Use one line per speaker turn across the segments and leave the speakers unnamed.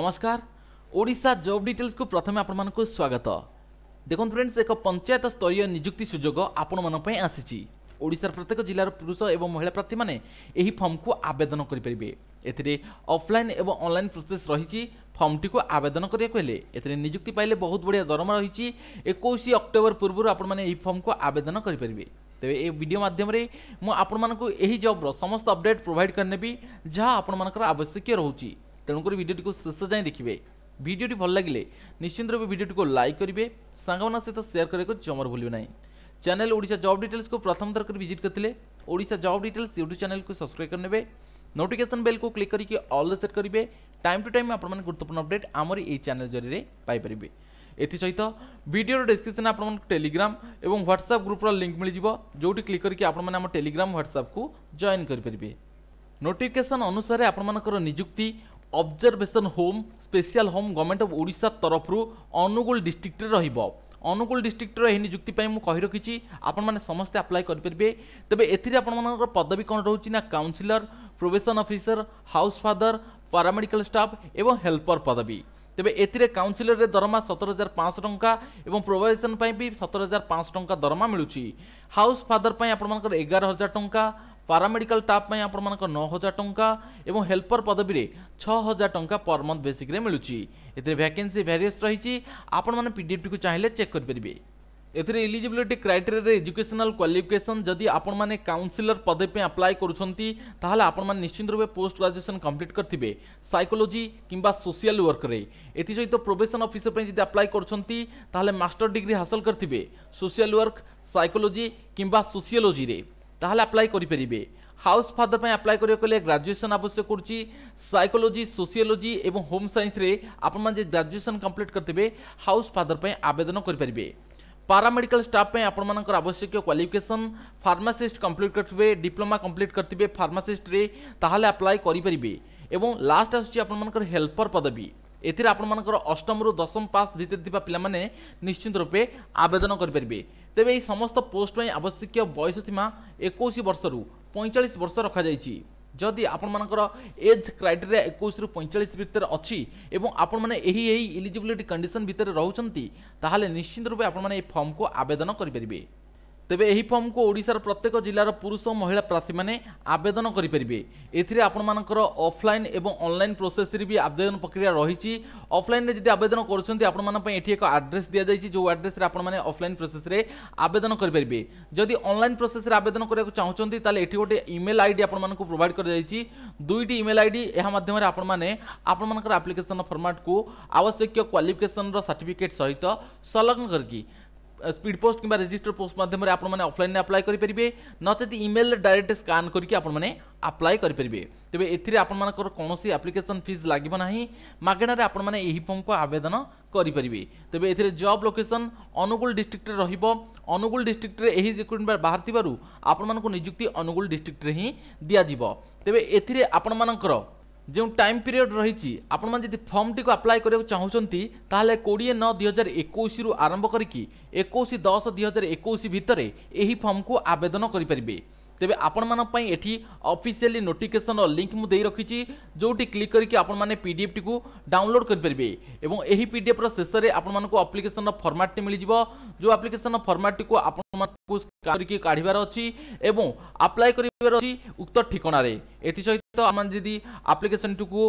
নমস্কার ওড়িশা জব ডিটেলসু প্রথমে আপনার স্বাগত দেখুন ফ্রেন্ডস এক পঞ্চায়েত স্তরীয় নিযুক্তি সুযোগ আপনার আসিছি ওড়িশার প্রত্যেক জেলার পুরুষ এবং মহিলা প্রার্থী মানে এই ফর্মকু আবেদন করে এতে অফলাইন এবং অনলাইন প্রোসেস রয়েছে ফর্মটিকে আবেদন করা হলে এতে নিযুক্তি পাইলে বহুত বড়িয়া দরমা রয়েছে একুশ অক্টোবর পূর্ব আপনার এই ফর্মকু আবেদন করে পারবে ତେବେ ଏ ଭିଡ଼ିଓ ମାଧ୍ୟମରେ ମୁଁ ଆପଣମାନଙ୍କୁ ଏହି ଜବ୍ର ସମସ୍ତ ଅପଡ଼େଟ୍ ପ୍ରୋଭାଇଡ଼ କରିନେବି ଯାହା ଆପଣମାନଙ୍କର ଆବଶ୍ୟକୀୟ ରହୁଛି तेणुक তেমনি ভিডিওটি শেষ যাই দেখবে ভিডিওটি ভাল লাগলে নিশ্চিন্ত রূপে ভিডিওটি লাইক করবে সাংমান সহ সেয়ার করা जमर ভুলবে ना চ্যানেল ওড়শা जब डिटेल्स को प्रथम थर कर विजिट करते ओडा जॉब डिटेल्स यूट्यूब चैनल को सब्सक्राइब करने नोटिफिकेशन बेल को क्लिक करके ऑल सेट करेंगे टाइम टू टाइम आप गुरुत्वपूर्ण अपडेट आम चेल जरिए पाइपर एसहित भिडियो डिस्क्रिप्सन आप टेलीग्राम और ह्वाट्सअप ग्रुप्र लिंक मिल जाव जो क्लिक करके आपम टेलीग्राम ह्वाट्सअप को जॉइन करेंगे नोटिफिकेसन अनुसार आपर निजुक्ति observation home special home government of Odisha তরফর অনুগুল ডিস্ট্রিক্টরে রহব অনুগুল ডিস্ট্রিক্টর এই নিযুক্তি মু রখিছি আপনার সমস্ত আপ্লাই করে পেবে তবে এতে আপনার পদবী কম রয়েছে না counsellor probation officer house father paramedical staff এবং হেল্পর পদবী তবে এতে কাউন্সিলরের দরমা সতর হাজার পাঁচশো টঙ্কা এবং প্রোবেশন সতর হাজার পাঁচশো টঙ্কা দরমা মিলুছি হাউস ফাদর আপনার এগার হাজার টঙ্কা ପାରାମେଡ଼ିକାଲ ଟାପ୍ ପାଇଁ ଆପଣମାନଙ୍କ ନଅ ହଜାର ଟଙ୍କା ଏବଂ ହେଲ୍ପର ପଦବୀରେ ଛଅ ହଜାର ଟଙ୍କା ପର୍ ମନ୍ଥ ବେସିକ୍ରେ ମିଳୁଛି ଏଥିରେ ଭ୍ୟାକେନ୍ସି ଭ୍ୟାରିୟସ୍ ରହିଛି ଆପଣମାନେ ପିଡ଼ିଏଫ୍ଟିକୁ ଚାହିଁଲେ ଚେକ୍ କରିପାରିବେ ଏଥିରେ ଏଲିଜିବିଲିଟି କ୍ରାଇଟେରିଆରେ ଏଜୁକେସନାଲ କ୍ୱାଲିଫିକେସନ୍ ଯଦି ଆପଣମାନେ କାଉନସିଲର ପଦବୀ ପାଇଁ ଆପ୍ଲାଏ କରୁଛନ୍ତି ତାହେଲେ ଆପଣମାନେ ନିଶ୍ଚିନ୍ତ ରୂପେ ପୋଷ୍ଟ ଗ୍ରାଜୁଏସନ୍ କମ୍ପ୍ଲିଟ୍ କରିଥିବେ ସାଇକୋଲୋଜି କିମ୍ବା ସୋସିଆଲ ୱାର୍କରେ ଏଥିସହିତ ପ୍ରୋବେସନ୍ ଅଫିସର ପାଇଁ ଯଦି ଆପ୍ଲାଏ କରୁଛନ୍ତି ତାହେଲେ ମାଷ୍ଟର ଡିଗ୍ରୀ ହାସଲ କରିଥିବେ ସୋସିଆଲ ୱାର୍କ ସାଇକୋଲୋଜି କିମ୍ବା ସୋସିଓଲୋଜିରେ ତାହେଲେ ଆପ୍ଲାଏ କରିପାରିବେ ହାଉସ୍ ଫାଦର ପାଇଁ ଆପ୍ଲାଏ କରିବାକୁ ହେଲେ ଗ୍ରାଜୁଏସନ୍ ଆବଶ୍ୟକ କରୁଛି ସାଇକୋଲୋଜି ସୋସିଓଲୋଜି ଏବଂ ହୋମ୍ ସାଇନ୍ସରେ ଆପଣମାନେ ଯଦି ଗ୍ରାଜୁଏସନ୍ କମ୍ପ୍ଲିଟ୍ କରିଥିବେ ହାଉସ୍ ଫାଦର ପାଇଁ ଆବେଦନ କରିପାରିବେ ପାରାମେଡିକାଲ ଷ୍ଟାଫ୍ ପାଇଁ ଆପଣମାନଙ୍କର ଆବଶ୍ୟକୀୟ କ୍ୱାଲିଫିକେସନ୍ ଫାର୍ମାସିଷ୍ଟ କମ୍ପ୍ଲିଟ୍ କରିଥିବେ ଡିପ୍ଲୋମା କମ୍ପ୍ଲିଟ୍ କରିଥିବେ ଫାର୍ମାସିଷ୍ଟରେ ତାହେଲେ ଆପ୍ଲାଏ କରିପାରିବେ ଏବଂ ଲାଷ୍ଟ ଆସୁଛି ଆପଣମାନଙ୍କର ହେଲ୍ପର ପଦବୀ ଏଥିରେ ଆପଣମାନଙ୍କର ଅଷ୍ଟମରୁ ଦଶମ ପାସ୍ ଭିତରେ ଥିବା ପିଲାମାନେ ନିଶ୍ଚିତ ରୂପେ ଆବେଦନ କରିପାରିବେ ତେବେ ଏହି ସମସ୍ତ ପୋଷ୍ଟ ପାଇଁ ଆବଶ୍ୟକୀୟ ବୟସ ସୀମା ଏକୋଇଶ ବର୍ଷରୁ ପଇଁଚାଳିଶ ବର୍ଷ ରଖାଯାଇଛି ଯଦି ଆପଣମାନଙ୍କର ଏଜ୍ କ୍ରାଇଟେରିଆ ଏକୋଇଶରୁ ପଇଁଚାଳିଶ ଭିତରେ ଅଛି ଏବଂ ଆପଣମାନେ ଏହି ଏହି ଇଲିଜିବିଲିଟି କଣ୍ଡିସନ୍ ଭିତରେ ରହୁଛନ୍ତି ତାହେଲେ ନିଶ୍ଚିତ ରୂପେ ଆପଣମାନେ ଏହି ଫର୍ମକୁ ଆବେଦନ କରିପାରିବେ ତେବେ ଏହି ଫର୍ମକୁ ଓଡ଼ିଶାର ପ୍ରତ୍ୟେକ ଜିଲ୍ଲାର ପୁରୁଷ ଓ ମହିଳା ପ୍ରାର୍ଥୀମାନେ ଆବେଦନ କରିପାରିବେ ଏଥିରେ ଆପଣମାନଙ୍କର ଅଫଲାଇନ୍ ଏବଂ ଅନଲାଇନ୍ ପ୍ରୋସେସ୍ରେ ବି ଆବେଦନ ପ୍ରକ୍ରିୟା ରହିଛି ଅଫଲାଇନ୍ରେ ଯଦି ଆବେଦନ କରୁଛନ୍ତି ଆପଣମାନଙ୍କ ପାଇଁ ଏଠି ଏକ ଆଡ୍ରେସ୍ ଦିଆଯାଇଛି ଯେଉଁ ଆଡ୍ରେସ୍ରେ ଆପଣମାନେ ଅଫଲାଇନ୍ ପ୍ରୋସେସ୍ରେ ଆବେଦନ କରିପାରିବେ ଯଦି ଅନଲାଇନ୍ ପ୍ରୋସେସ୍ରେ ଆବେଦନ କରିବାକୁ ଚାହୁଁଛନ୍ତି ତାହେଲେ ଏଠି ଗୋଟେ ଇମେଲ୍ ଆଇଡି ଆପଣମାନଙ୍କୁ ପ୍ରୋଭାଇଡ଼ କରାଯାଇଛି ଦୁଇଟି ଇମେଲ୍ ଆଇଡି ଏହା ମାଧ୍ୟମରେ ଆପଣମାନେ ଆପଣମାନଙ୍କର ଆପ୍ଲିକେସନ୍ ଫର୍ମାଟ୍କୁ ଆବଶ୍ୟକୀୟ କ୍ୱାଲିଫିକେସନ୍ର ସାର୍ଟିଫିକେଟ୍ ସହିତ ସଂଲଗ୍ନ କରିକି স্পিড পোস্ট কিংবা রেজিস্টর পোস্ট মাধ্যমে আপনার অফলাইন আপ্লাই করে নচেত ইমেল ডাইরেক্ট স্কান করি আপনার আপ্লাই করে তবে এতে আপনার কৌশি আপ্লিকেসন ফিজ লাগবে না মাগণার আপনার এই ফর্মক আবেদন করে তবে এতে জব লোকেসন অনুগুল ডিস্ট্রিক্টরে রহব অনুগুল ডিস্ট্রিক্টরে এই রিক্রুটমেন্ট বাহার থাকার আপনার নিযুক্তি অনুগুল ডিস্ট্রিক্টরে হি দিয়া তবে এতে আপনার ଯେଉଁ ଟାଇମ୍ ପିରିୟଡ଼ ରହିଛି ଆପଣମାନେ ଯଦି ଫର୍ମଟିକୁ ଆପ୍ଲାଏ କରିବାକୁ ଚାହୁଁଛନ୍ତି ତାହେଲେ କୋଡ଼ିଏ ନଅ ଦୁଇହଜାର ଏକୋଇଶରୁ ଆରମ୍ଭ କରିକି ଏକୋଇଶ ଦଶ ଦୁଇହଜାର ଏକୋଇଶ ଭିତରେ ଏହି ଫର୍ମକୁ ଆବେଦନ କରିପାରିବେ ତେବେ ଆପଣମାନଙ୍କ ପାଇଁ ଏଠି ଅଫିସିଆଲି ନୋଟିଫିକେସନ୍ର ଲିଙ୍କ୍ ମୁଁ ଦେଇ ରଖିଛି ଯେଉଁଠି କ୍ଲିକ୍ କରିକି ଆପଣମାନେ ପି ଡି ଏଫ୍ଟିକୁ ଡାଉନଲୋଡ଼୍ କରିପାରିବେ ଏବଂ ଏହି ପି ଡି ଏଫ୍ର ଶେଷରେ ଆପଣମାନଙ୍କୁ ଆପ୍ଲିକେସନ୍ର ଫର୍ମାଟ୍ଟି ମିଳିଯିବ ଯେଉଁ ଆପ୍ଲିକେସନ୍ର ଫର୍ମାଟ୍ଟିକୁ ଆପଣମାନଙ୍କୁ କରିକି କାଢ଼ିବାର ଅଛି ଏବଂ ଆପ୍ଲାଏ କରିବାର ଅଛି ଉକ୍ତ ଠିକଣାରେ ଏଥିସହିତ ଆପଣ ଯଦି ଆପ୍ଲିକେସନ୍ଟିକୁ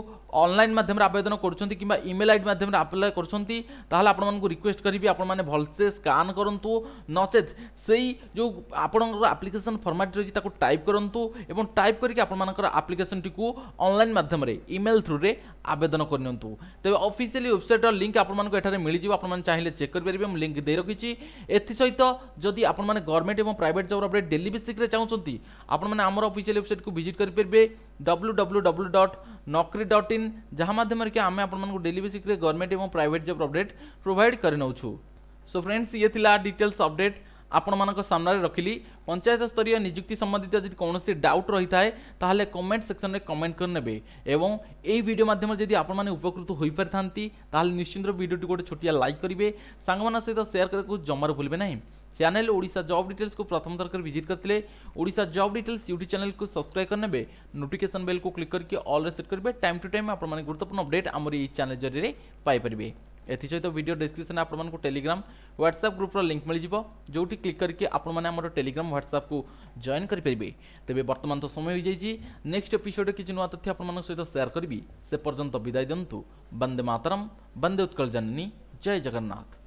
ଅନଲାଇନ୍ ମାଧ୍ୟମରେ ଆବେଦନ କରୁଛନ୍ତି କିମ୍ବା ଇମେଲ୍ ଆଇଡ଼ି ମାଧ୍ୟମରେ ଆପ୍ଲାଏ କରୁଛନ୍ତି ତାହେଲେ ଆପଣମାନଙ୍କୁ ରିକ୍ୱେଷ୍ଟ କରିବି ଆପଣମାନେ ଭଲସେ ସ୍କାନ୍ କରନ୍ତୁ ନଚେତ୍ ସେଇ ଯେଉଁ ଆପଣଙ୍କର ଆପ୍ଲିକେସନ୍ ଫର୍ମାଟ୍ ରହିଛି ତାକୁ ଟାଇପ୍ କରନ୍ତୁ ଏବଂ ଟାଇପ୍ କରିକି ଆପଣମାନଙ୍କର ଆପ୍ଲିକେସନ୍ଟିକୁ ଅନଲାଇନ୍ ମାଧ୍ୟମରେ ଇମେଲ୍ ଥ୍ରୁରେ ଆବେଦନ କରିନିଅନ୍ତୁ ତେବେ ଅଫିସିଆଲି ୱେବସାଇଟ୍ର ଲିଙ୍କ୍ ଆପଣମାନଙ୍କୁ ଏଠାରେ ମିଳିଯିବ ଆପଣମାନେ ଚାହିଁଲେ ଚେକ୍ କରିପାରିବେ ମୁଁ ଲିଙ୍କ୍ ଦେଇ ରଖିଛି ଏଥିସହିତ ଯଦି ଆପଣମାନେ ଗଭର୍ଣ୍ଣମେଣ୍ଟ ଏବଂ ପ୍ରାଇଭେଟ୍ ଜବ୍ ଅପଡ଼େଟ୍ ଡେଲି ବେସିକ୍ରେ ଚାହୁଁଛନ୍ତି ଆପଣମାନେ ଆମର ଅଫିସିଆଲ ୱେବସାଇଟ୍କୁ ଭିଜିଟ୍ କରିପାରିବେ ডব্লু ডব্লু ডব্লু ডট ନକରି ଡଟ୍ ଇନ୍ ଯାହା ମାଧ୍ୟମରେ କି ଆମେ ଆପଣମାନଙ୍କୁ ଡେଲି ବେସିକ୍ରେ ଗଭର୍ଣ୍ଣମେଣ୍ଟ ଏବଂ ପ୍ରାଇଭେଟ୍ ଜବ୍ ଅପଡ଼େଟ୍ ପ୍ରୋଭାଇଡ୍ କରିନେଉଛୁ ସୋ ଫ୍ରେଣ୍ଡସ୍ ଇଏ ଥିଲା ଡିଟେଲ୍ସ ଅପଡ଼େଟ୍ ଆପଣମାନଙ୍କ ସାମ୍ନାରେ ରଖିଲି ପଞ୍ଚାୟତ ସ୍ତରୀୟ ନିଯୁକ୍ତି ସମ୍ବନ୍ଧିତ ଯଦି କୌଣସି ଡାଉଟ୍ ରହିଥାଏ ତାହେଲେ କମେଣ୍ଟ ସେକ୍ସନ୍ରେ କମେଣ୍ଟ କରିନେବେ ଏବଂ ଏହି ଭିଡ଼ିଓ ମାଧ୍ୟମରେ ଯଦି ଆପଣମାନେ ଉପକୃତ ହୋଇପାରିଥାନ୍ତି ତାହେଲେ ନିଶ୍ଚିନ୍ତ ଭିଡ଼ିଓଟି ଗୋଟେ ଛୋଟିଆ ଲାଇକ୍ କରିବେ ସାଙ୍ଗମାନଙ୍କ ସହିତ ସେୟାର କରିବାକୁ ଜମାରୁ ଭୁଲିବେ ନାହିଁ चैनल ओडा जब डिटेल्स को प्रथम दरकार विजिट करते ओडा जब डिटेल्स यूट्यूब चैनल को सब्सक्राइब करने नोटिफिकेशन बेल को क्लिक करके ऑल सेट करेंगे टाइम टू टाइम आपने गुरुत्वपूर्ण अपडेट आम ये चैनल जरिए पाइपर एसहित भिड डेस्क्रिप्सन आपको टेलीग्राम ह्वाट्सअप ग्रुप्र लिंक मिल जाव जो क्लिक करके आपमर टेलीग्राम ह्वाट्सअप को जॉन करेंगे तेज बर्तमान तो समय हो जाइए नेक्स्ट एपिसोड किसी नुआ तथ्य आपत सेयार करी से पर्यटन विदाय दिंतु बंदे मातरम बंदे उत्कल जननी जय जगन्नाथ